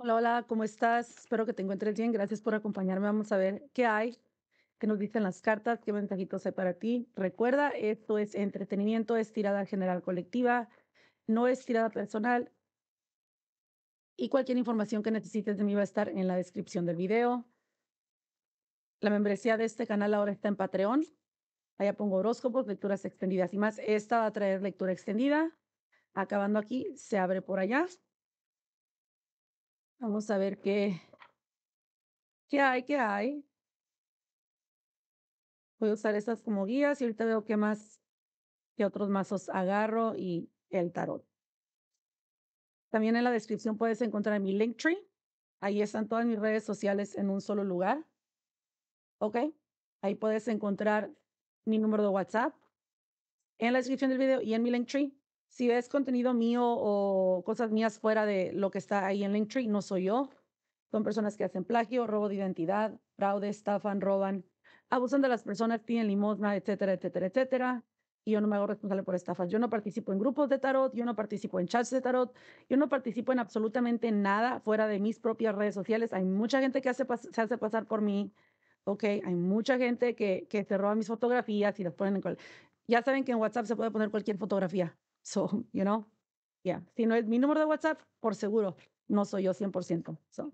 Hola, hola, ¿cómo estás? Espero que te encuentres bien. Gracias por acompañarme. Vamos a ver qué hay, qué nos dicen las cartas, qué ventajitos hay para ti. Recuerda, esto es entretenimiento, es tirada general colectiva, no es tirada personal. Y cualquier información que necesites de mí va a estar en la descripción del video. La membresía de este canal ahora está en Patreon. Allá pongo horóscopos, lecturas extendidas y más. Esta va a traer lectura extendida. Acabando aquí, se abre por allá. Vamos a ver qué, qué hay, qué hay. Voy a usar estas como guías y ahorita veo qué más, qué otros mazos agarro y el tarot. También en la descripción puedes encontrar mi tree. Ahí están todas mis redes sociales en un solo lugar. ¿Ok? Ahí puedes encontrar mi número de WhatsApp en la descripción del video y en mi tree. Si ves contenido mío o cosas mías fuera de lo que está ahí en Linktree, no soy yo. Son personas que hacen plagio, robo de identidad, fraude, estafan, roban, abusan de las personas, tienen limosna, etcétera, etcétera, etcétera. Y yo no me hago responsable por estafas. Yo no participo en grupos de tarot, yo no participo en chats de tarot, yo no participo en absolutamente nada fuera de mis propias redes sociales. Hay mucha gente que hace se hace pasar por mí, ¿ok? Hay mucha gente que, que se roba mis fotografías y las ponen en... Ya saben que en WhatsApp se puede poner cualquier fotografía. So, you know, yeah. Si no es mi número de WhatsApp, por seguro, no soy yo 100%. So.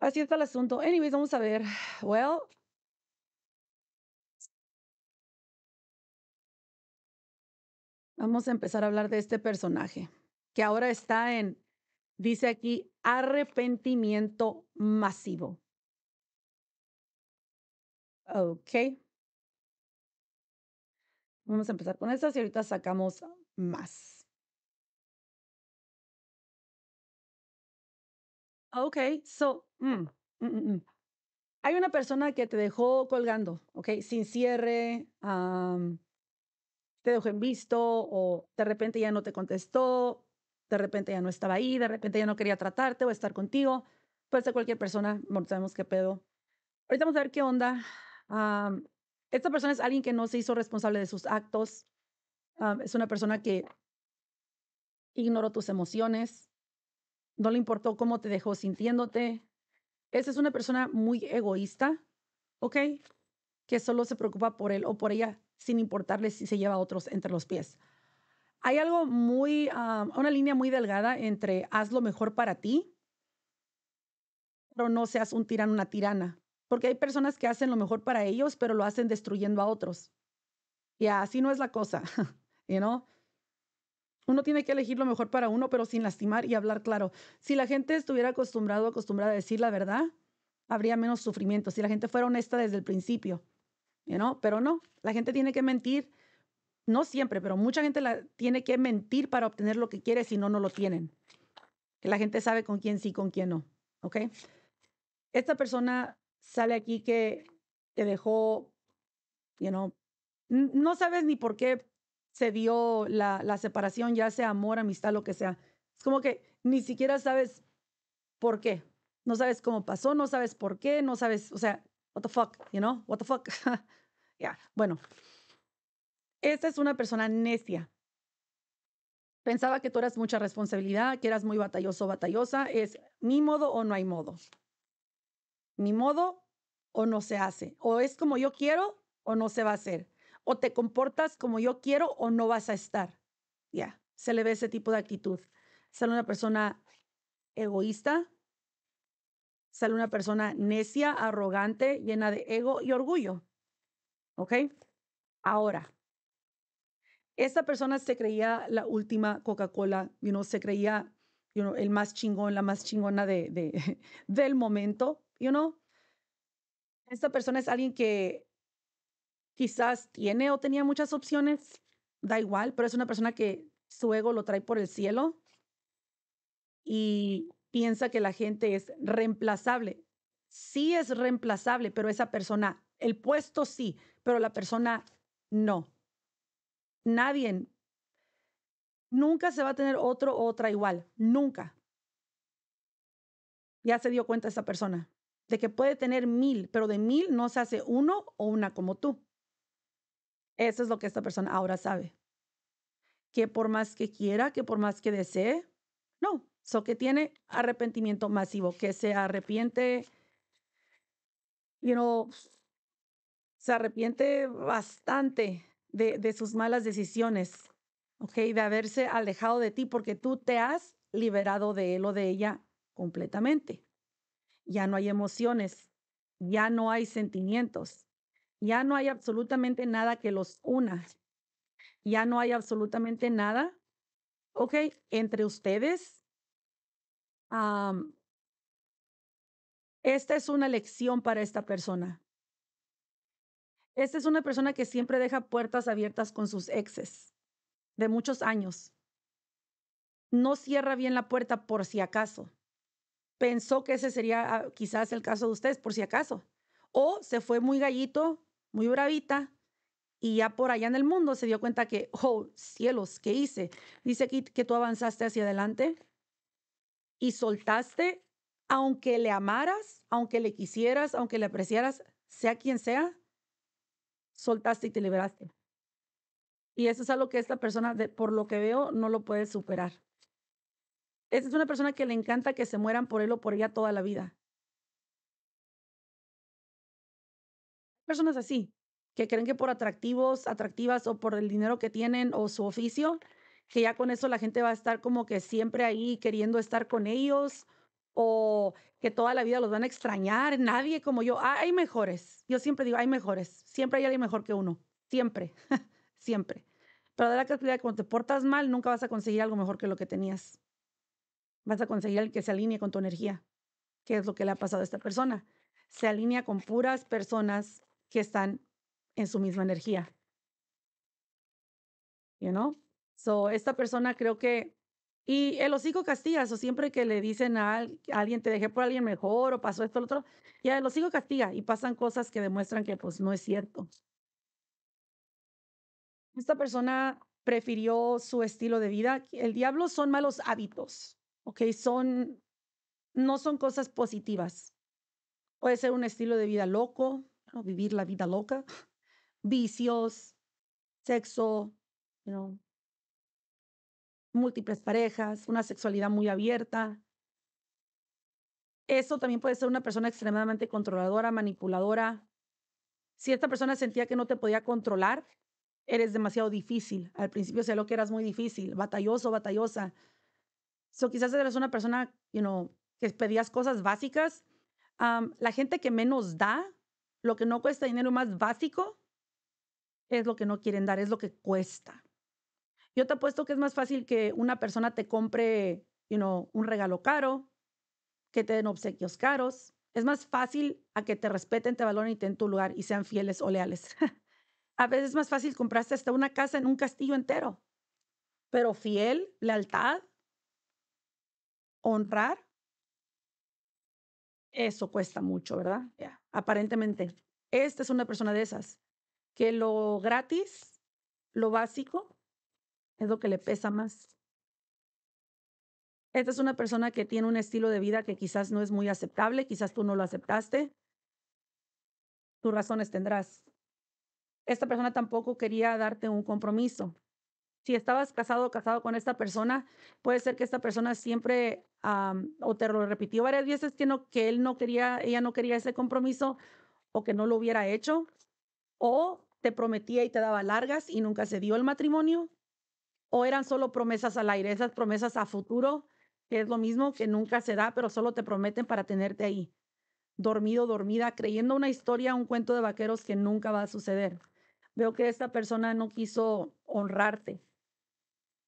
Así está el asunto. Anyways, vamos a ver. Well. Vamos a empezar a hablar de este personaje que ahora está en, dice aquí, arrepentimiento masivo. Ok. Vamos a empezar con estas y ahorita sacamos más. Ok, so, mm, mm, mm, hay una persona que te dejó colgando, ok, sin cierre, te dejó en visto o de repente ya no te contestó, de repente ya no estaba ahí, de repente ya no quería tratarte o estar contigo. Puede ser cualquier persona, no sabemos qué pedo. Ahorita vamos a ver qué onda esta persona es alguien que no se hizo responsable de sus actos, es una persona que ignoró tus emociones, no le importó cómo te dejó sintiéndote. Esa es una persona muy egoísta, ¿ok? Que solo se preocupa por él o por ella sin importarle si se lleva a otros entre los pies. Hay algo muy, una línea muy delgada entre haz lo mejor para ti, pero no seas un tirano, una tirana, porque hay personas que hacen lo mejor para ellos, pero lo hacen destruyendo a otros. Y así no es la cosa, you Uno tiene que elegir lo mejor para uno, pero sin lastimar y hablar claro. Si la gente estuviera acostumbrado, acostumbrada a decir la verdad, habría menos sufrimiento. Si la gente fuera honesta desde el principio, you Pero no, la gente tiene que mentir. No siempre, pero mucha gente la tiene que mentir para obtener lo que quiere, si no, no lo tienen. La gente sabe con quién sí, con quién no. ¿Ok? Esta persona sale aquí que te dejó, you know, no sabes ni por qué se dio la, la separación, ya sea amor, amistad, lo que sea. Es como que ni siquiera sabes por qué. No sabes cómo pasó, no sabes por qué, no sabes, o sea, what the fuck, you know, what the fuck. yeah. Bueno, esta es una persona necia. Pensaba que tú eras mucha responsabilidad, que eras muy batalloso, batallosa. Es mi modo o no hay modo ni modo o no se hace, o es como yo quiero o no se va a hacer, o te comportas como yo quiero o no vas a estar. Ya, se le ve ese tipo de actitud. Sale una persona egoísta, sale una persona necia, arrogante, llena de ego y orgullo. ¿Ok? Ahora, esta persona se creía la última Coca-Cola, y know, se creía el más chingón, la más chingona de, del momento you know, esta persona es alguien que quizás tiene o tenía muchas opciones, da igual, pero es una persona que su ego lo trae por el cielo y piensa que la gente es reemplazable. Sí es reemplazable, pero esa persona, el puesto sí, pero la persona no. Nadie, nunca se va a tener otro o otra igual, nunca. Ya se dio cuenta esa persona de que puede tener mil, pero de mil no se hace uno o una como tú. Eso es lo que esta persona ahora sabe. Que por más que quiera, que por más que desee, no. So que tiene arrepentimiento masivo, que se arrepiente, you know, se arrepiente bastante de, de sus malas decisiones, ok, de haberse alejado de ti porque tú te has liberado de él o de ella completamente ya no hay emociones, ya no hay sentimientos, ya no hay absolutamente nada que los una, ya no hay absolutamente nada, ¿ok? Entre ustedes. esta es una lección para esta persona. Esta es una persona que siempre deja puertas abiertas con sus exes de muchos años. No cierra bien la puerta por si acaso pensó que ese sería ah, quizás el caso de ustedes, por si acaso. O se fue muy gallito, muy bravita, y ya por allá en el mundo se dio cuenta que, oh, cielos, ¿qué hice? Dice aquí que tú avanzaste hacia adelante y soltaste, aunque le amaras, aunque le quisieras, aunque le apreciaras, sea quien sea, soltaste y te liberaste. Y eso es algo que esta persona, por lo que veo, no lo puede superar. Esa es una persona que le encanta que se mueran por él o por ella toda la vida. Personas así, que creen que por atractivos, atractivas o por el dinero que tienen o su oficio, que ya con eso la gente va a estar como que siempre ahí queriendo estar con ellos o que toda la vida los van a extrañar. Nadie como yo. Ah, hay mejores. Yo siempre digo, hay mejores. Siempre hay alguien mejor que uno. Siempre. siempre. Pero de la casualidad que cuando te portas mal, nunca vas a conseguir algo mejor que lo que tenías vas a conseguir el que se alinee con tu energía, que es lo que le ha pasado a esta persona. Se alinea con puras personas que están en su misma energía. You no? So, esta persona creo que. Y el hocico castiga, O siempre que le dicen a, alguien, te dejé por alguien mejor o pasó esto o lo otro, ya el hocico castiga y pasan cosas que demuestran que pues no es cierto. Esta persona prefirió su estilo de vida. El diablo son malos hábitos ok, son, no son cosas positivas. Puede ser un estilo de vida loco, vivir la vida loca, vicios, sexo, múltiples parejas, una sexualidad muy abierta. Eso también puede ser una persona extremadamente controladora, manipuladora. Si esta persona sentía que no te podía controlar, eres demasiado difícil. Al principio se lo que eras muy difícil, batalloso, batallosa. So, quizás eres una persona, you que pedías cosas básicas. la gente que menos da, lo que no cuesta dinero más básico, es lo que no quieren dar, es lo que cuesta. Yo te apuesto que es más fácil que una persona te compre, you un regalo caro, que te den obsequios caros. Es más fácil a que te respeten, te valoren y te den tu lugar y sean fieles o leales. a veces es más fácil comprarse hasta una casa en un castillo entero, pero fiel, lealtad, honrar, eso cuesta mucho, ¿verdad? Aparentemente. Esta es una persona de esas, que lo gratis, lo básico, es lo que le pesa más. Esta es una persona que tiene un estilo de vida que quizás no es muy aceptable, quizás tú no lo aceptaste. Tus razones tendrás. Esta persona tampoco quería darte un compromiso si estabas casado o casado con esta persona, puede ser que esta persona siempre o te lo repitió varias veces que, no, que él no quería, ella no quería ese compromiso o que no lo hubiera hecho, o te prometía y te daba largas y nunca se dio el matrimonio, o eran solo promesas al aire, esas promesas a futuro, que es lo mismo que nunca se da, pero solo te prometen para tenerte ahí, dormido, dormida, creyendo una historia, un cuento de vaqueros que nunca va a suceder. Veo que esta persona no quiso honrarte,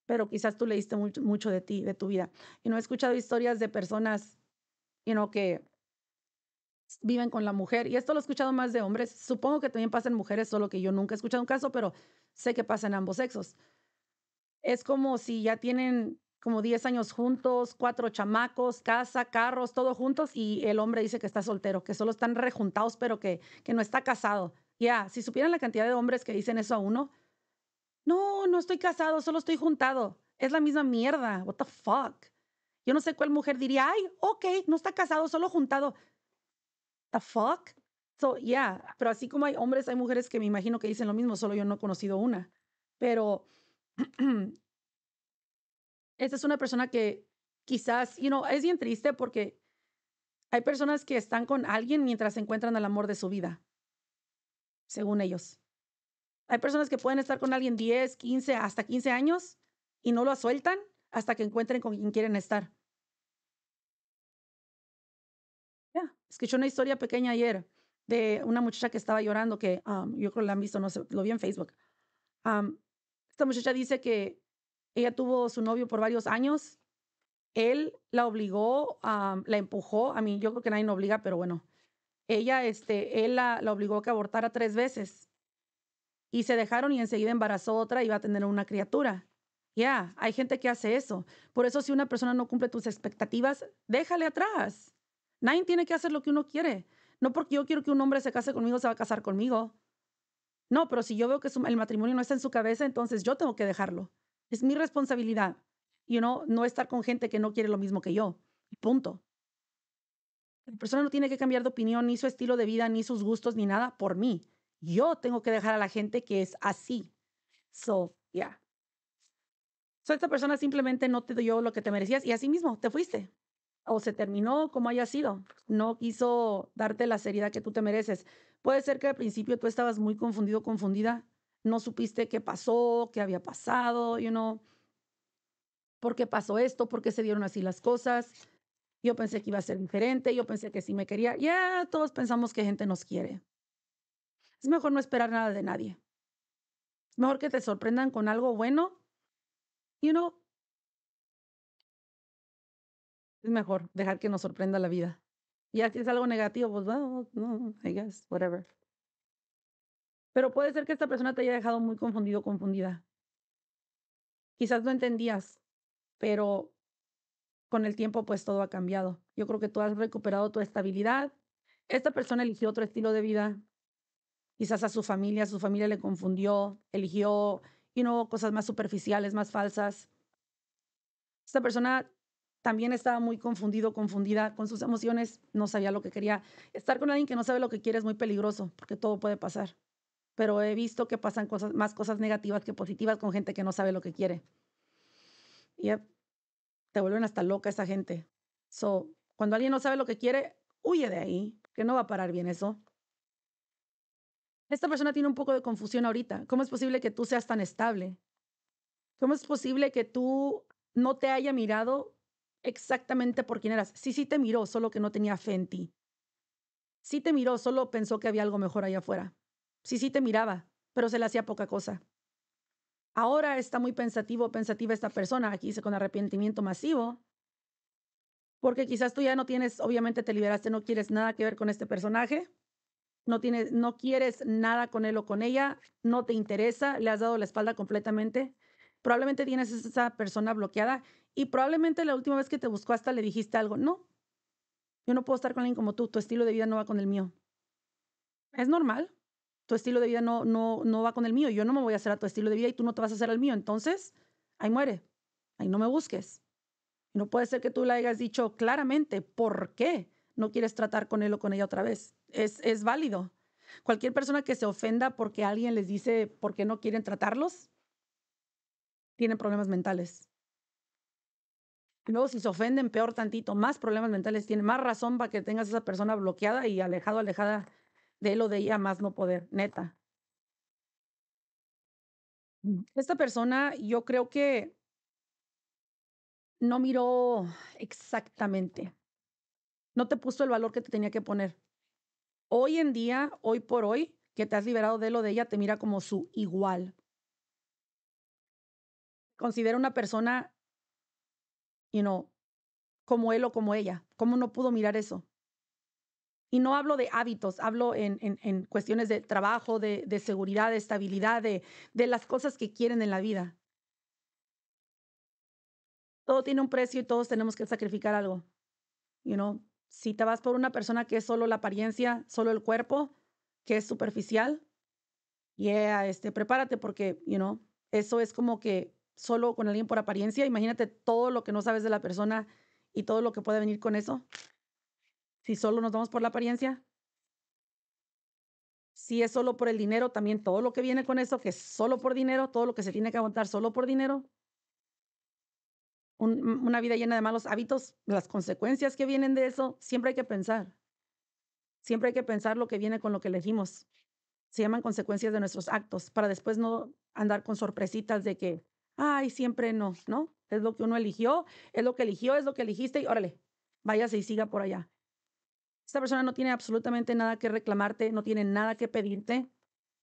pero quizás tú leíste mucho, de ti, de tu vida. Y no he escuchado historias de personas, que viven con la mujer. Y esto lo he escuchado más de hombres. Supongo que también pasa en mujeres, solo que yo nunca he escuchado un caso, pero sé que pasa en ambos sexos. Es como si ya tienen como 10 años juntos, cuatro chamacos, casa, carros, todo juntos, y el hombre dice que está soltero, que solo están rejuntados, pero que, no está casado. Ya, si supieran la cantidad de hombres que dicen eso a uno, no, no estoy casado, solo estoy juntado. Es la misma mierda. What the fuck? Yo no sé cuál mujer diría, ay, ok, no está casado, solo juntado. The fuck? So, yeah. Pero así como hay hombres, hay mujeres que me imagino que dicen lo mismo, solo yo no he conocido una. Pero esta es una persona que quizás, you know, es bien triste porque hay personas que están con alguien mientras encuentran el amor de su vida, según ellos. Hay personas que pueden estar con alguien 10, 15, hasta 15 años y no lo sueltan hasta que encuentren con quien quieren estar. Ya, escuché una historia pequeña ayer de una muchacha que estaba llorando, que yo creo que la han visto, no sé, lo vi en Facebook. esta muchacha dice que ella tuvo su novio por varios años. Él la obligó, la empujó. A mí, yo creo que nadie no obliga, pero bueno. Ella, este, él la, la obligó a que abortara tres veces y se dejaron y enseguida embarazó otra y va a tener una criatura. Ya, hay gente que hace eso. Por eso si una persona no cumple tus expectativas, déjale atrás. Nadie tiene que hacer lo que uno quiere. No porque yo quiero que un hombre se case conmigo, se va a casar conmigo. No, pero si yo veo que el matrimonio no está en su cabeza, entonces yo tengo que dejarlo. Es mi responsabilidad. Y no estar con gente que no quiere lo mismo que yo. Punto. La persona no tiene que cambiar de opinión, ni su estilo de vida, ni sus gustos, ni nada por mí. Yo tengo que dejar a la gente que es así. So, yeah. So, esta persona simplemente no te dio lo que te merecías y así mismo te fuiste. O se terminó como haya sido. No quiso darte la seriedad que tú te mereces. Puede ser que al principio tú estabas muy confundido, confundida. No supiste qué pasó, qué había pasado, you know. ¿Por qué pasó esto? ¿Por qué se dieron así las cosas? Yo pensé que iba a ser diferente. Yo pensé que sí me quería. Ya, todos pensamos que gente nos quiere. Es mejor no esperar nada de nadie. Es mejor que te sorprendan con algo bueno. You know. Es mejor dejar que nos sorprenda la vida. Y si es algo negativo, pues no, no, I guess, whatever. Pero puede ser que esta persona te haya dejado muy confundido, confundida. Quizás no entendías, pero con el tiempo pues todo ha cambiado. Yo creo que tú has recuperado tu estabilidad. Esta persona eligió otro estilo de vida quizás a su familia, su familia le confundió, eligió, y no cosas más superficiales, más falsas. Esta persona también estaba muy confundido, confundida con sus emociones, no sabía lo que quería. Estar con alguien que no sabe lo que quiere es muy peligroso, porque todo puede pasar. Pero he visto que pasan cosas, más cosas negativas que positivas con gente que no sabe lo que quiere. Y te vuelven hasta loca esa gente. So, cuando alguien no sabe lo que quiere, huye de ahí, que no va a parar bien eso esta persona tiene un poco de confusión ahorita. ¿Cómo es posible que tú seas tan estable? ¿Cómo es posible que tú no te haya mirado exactamente por quién eras? Sí, sí te miró, solo que no tenía fe en ti. Sí te miró, solo pensó que había algo mejor allá afuera. Sí, sí te miraba, pero se le hacía poca cosa. Ahora está muy pensativo, pensativa esta persona, aquí dice con arrepentimiento masivo, porque quizás tú ya no tienes, obviamente te liberaste, no quieres nada que ver con este personaje, no, tienes, no quieres nada con él o con ella, no te interesa, le has dado la espalda completamente. Probablemente tienes esa persona bloqueada y probablemente la última vez que te buscó hasta le dijiste algo. No, yo no puedo estar con alguien como tú, tu estilo de vida no va con el mío. Es normal, tu estilo de vida no, no, no va con el mío, yo no me voy a hacer a tu estilo de vida y tú no te vas a hacer al mío. Entonces, ahí muere, ahí no me busques. Y no puede ser que tú le hayas dicho claramente por qué no quieres tratar con él o con ella otra vez es, válido. Cualquier persona que se ofenda porque alguien les dice por qué no quieren tratarlos, tiene problemas mentales. luego si se ofenden, peor tantito, más problemas mentales tiene más razón para que tengas a esa persona bloqueada y alejado, alejada de él o de ella, más no poder, neta. Esta persona yo creo que no miró exactamente, no te puso el valor que te tenía que poner hoy en día, hoy por hoy, que te has liberado de lo de ella, te mira como su igual. Considera una persona, you know, como él o como ella. ¿Cómo no pudo mirar eso? Y no hablo de hábitos, hablo en, en, cuestiones de trabajo, de, seguridad, de estabilidad, de, de las cosas que quieren en la vida. Todo tiene un precio y todos tenemos que sacrificar algo. You know, si te vas por una persona que es solo la apariencia, solo el cuerpo, que es superficial, yeah, este, prepárate porque, you know, eso es como que solo con alguien por apariencia. Imagínate todo lo que no sabes de la persona y todo lo que puede venir con eso. Si solo nos vamos por la apariencia. Si es solo por el dinero, también todo lo que viene con eso, que es solo por dinero, todo lo que se tiene que aguantar solo por dinero una vida llena de malos hábitos, las consecuencias que vienen de eso, siempre hay que pensar. Siempre hay que pensar lo que viene con lo que elegimos. Se llaman consecuencias de nuestros actos, para después no andar con sorpresitas de que, ay, siempre no, ¿no? Es lo que uno eligió, es lo que eligió, es lo que eligiste y órale, váyase y siga por allá. Esta persona no tiene absolutamente nada que reclamarte, no tiene nada que pedirte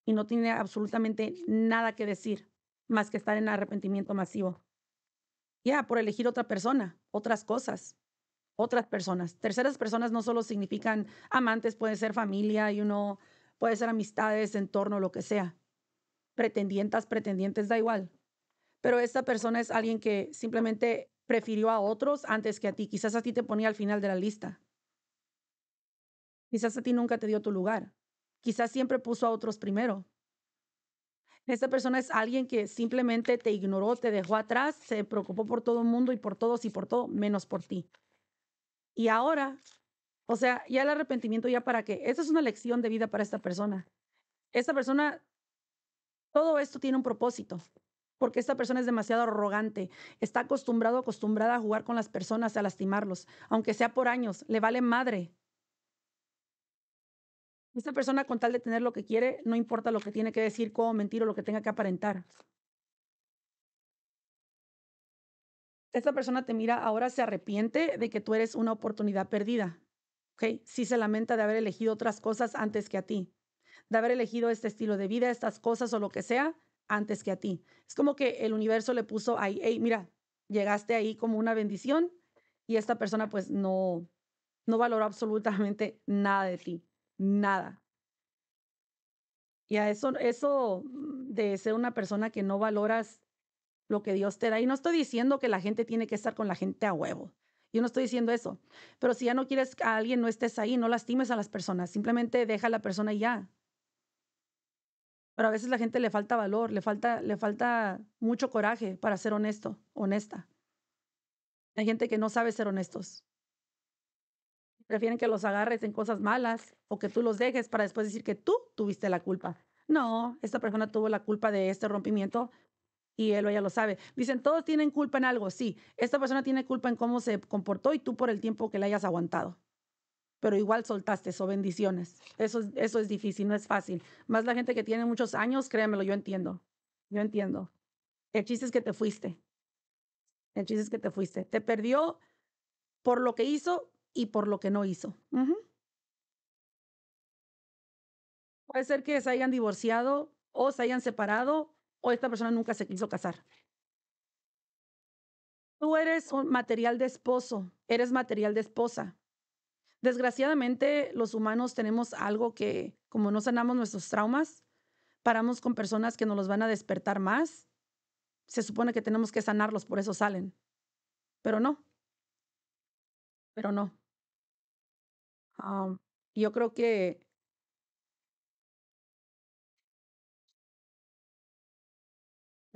y no tiene absolutamente nada que decir más que estar en arrepentimiento masivo. Ya, por elegir otra persona, otras cosas, otras personas. Terceras personas no solo significan amantes, puede ser familia, y uno puede ser amistades, entorno, lo que sea. Pretendientas, pretendientes, da igual. Pero esta persona es alguien que simplemente prefirió a otros antes que a ti. Quizás a ti te ponía al final de la lista. Quizás a ti nunca te dio tu lugar. Quizás siempre puso a otros primero. Esta persona es alguien que simplemente te ignoró, te dejó atrás, se preocupó por todo el mundo y por todos y por todo, menos por ti. Y ahora, o sea, ya el arrepentimiento, ya para qué. Esa es una lección de vida para esta persona. Esta persona, todo esto tiene un propósito porque esta persona es demasiado arrogante, está acostumbrado, acostumbrada a jugar con las personas, a lastimarlos, aunque sea por años, le vale madre esta persona con tal de tener lo que quiere, no importa lo que tiene que decir, cómo mentir o lo que tenga que aparentar. Esta persona te mira, ahora se arrepiente de que tú eres una oportunidad perdida. okay? Sí se lamenta de haber elegido otras cosas antes que a ti, de haber elegido este estilo de vida, estas cosas o lo que sea antes que a ti. Es como que el universo le puso ahí, hey, mira, llegaste ahí como una bendición y esta persona pues no, no valoró absolutamente nada de ti nada. Y a eso, eso de ser una persona que no valoras lo que Dios te da. Y no estoy diciendo que la gente tiene que estar con la gente a huevo. Yo no estoy diciendo eso. Pero si ya no quieres a alguien, no estés ahí, no lastimes a las personas. Simplemente deja a la persona y ya. Pero a veces la gente le falta valor, le falta, le falta mucho coraje para ser honesto, honesta. Hay gente que no sabe ser honestos. Prefieren que los agarres en cosas malas o que tú los dejes para después decir que tú tuviste la culpa. No, esta persona tuvo la culpa de este rompimiento y él o ella lo sabe. Dicen, todos tienen culpa en algo, sí. Esta persona tiene culpa en cómo se comportó y tú por el tiempo que le hayas aguantado. Pero igual soltaste eso, bendiciones. Eso, eso es difícil, no es fácil. Más la gente que tiene muchos años, créanmelo, yo entiendo. Yo entiendo. El chiste es que te fuiste. El chiste es que te fuiste. Te perdió por lo que hizo, y por lo que no hizo. Puede ser que se hayan divorciado o se hayan separado o esta persona nunca se quiso casar. Tú eres un material de esposo, eres material de esposa. Desgraciadamente, los humanos tenemos algo que, como no sanamos nuestros traumas, paramos con personas que nos los van a despertar más. Se supone que tenemos que sanarlos, por eso salen. Pero no. Pero no yo creo que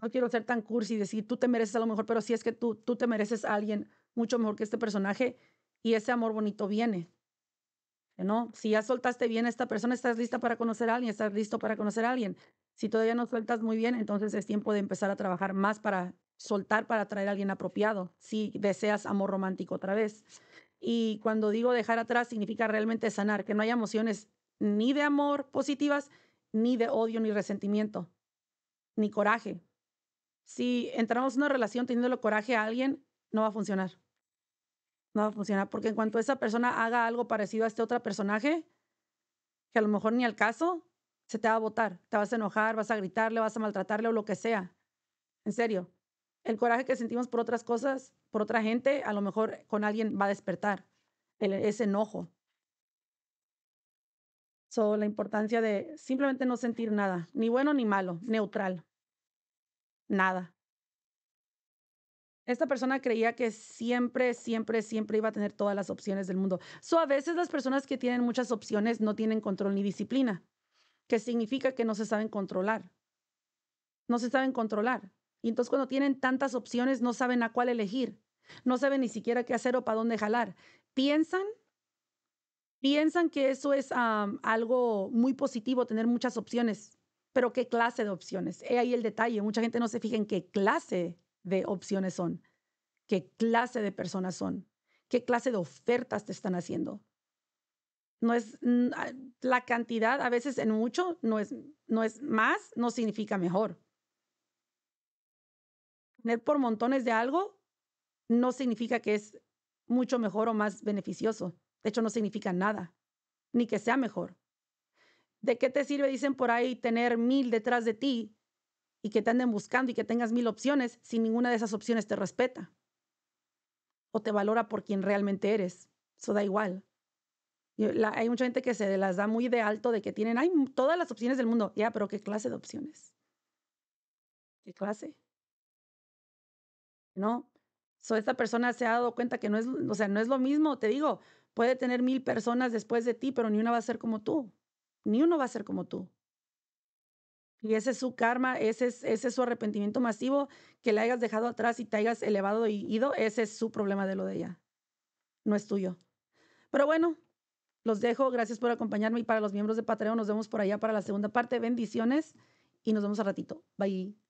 no quiero ser tan cursi y decir tú te mereces a lo mejor, pero si sí es que tú, tú te mereces a alguien mucho mejor que este personaje y ese amor bonito viene. ¿No? Si ya soltaste bien a esta persona, estás lista para conocer a alguien, estás listo para conocer a alguien. Si todavía no sueltas muy bien, entonces es tiempo de empezar a trabajar más para soltar, para traer a alguien apropiado, si deseas amor romántico otra vez. Y cuando digo dejar atrás, significa realmente sanar, que no haya emociones ni de amor positivas, ni de odio, ni resentimiento, ni coraje. Si entramos en una relación teniéndolo coraje a alguien, no va a funcionar. No va a funcionar, porque en cuanto esa persona haga algo parecido a este otro personaje, que a lo mejor ni al caso, se te va a votar te vas a enojar, vas a gritarle, vas a maltratarle o lo que sea. En serio, el coraje que sentimos por otras cosas, por otra gente, a lo mejor con alguien va a despertar ese enojo. So, la importancia de simplemente no sentir nada, ni bueno ni malo, neutral. Nada. Esta persona creía que siempre, siempre, siempre iba a tener todas las opciones del mundo. So, a veces las personas que tienen muchas opciones no tienen control ni disciplina, que significa que no se saben controlar. No se saben controlar. Y entonces cuando tienen tantas opciones no saben a cuál elegir, no saben ni siquiera qué hacer o para dónde jalar. Piensan, piensan que eso es algo muy positivo, tener muchas opciones, pero ¿qué clase de opciones? He ahí el detalle, mucha gente no se fija en qué clase de opciones son, qué clase de personas son, qué clase de ofertas te están haciendo no es la cantidad, a veces en mucho no es, no es más, no significa mejor tener por montones de algo no significa que es mucho mejor o más beneficioso. De hecho, no significa nada, ni que sea mejor. ¿De qué te sirve, dicen por ahí, tener mil detrás de ti y que te anden buscando y que tengas mil opciones si ninguna de esas opciones te respeta o te valora por quien realmente eres? Eso da igual. hay mucha gente que se las da muy de alto de que tienen, hay todas las opciones del mundo. Ya, pero ¿qué clase de opciones? ¿Qué clase? ¿no? So, esta persona se ha dado cuenta que no es, o sea, no es lo mismo, te digo, puede tener mil personas después de ti, pero ni una va a ser como tú, ni uno va a ser como tú. Y ese es su karma, ese es, ese su arrepentimiento masivo, que le hayas dejado atrás y te hayas elevado y ido, ese es su problema de lo de ella, no es tuyo. Pero bueno, los dejo, gracias por acompañarme y para los miembros de Patreon nos vemos por allá para la segunda parte, bendiciones y nos vemos a ratito, bye.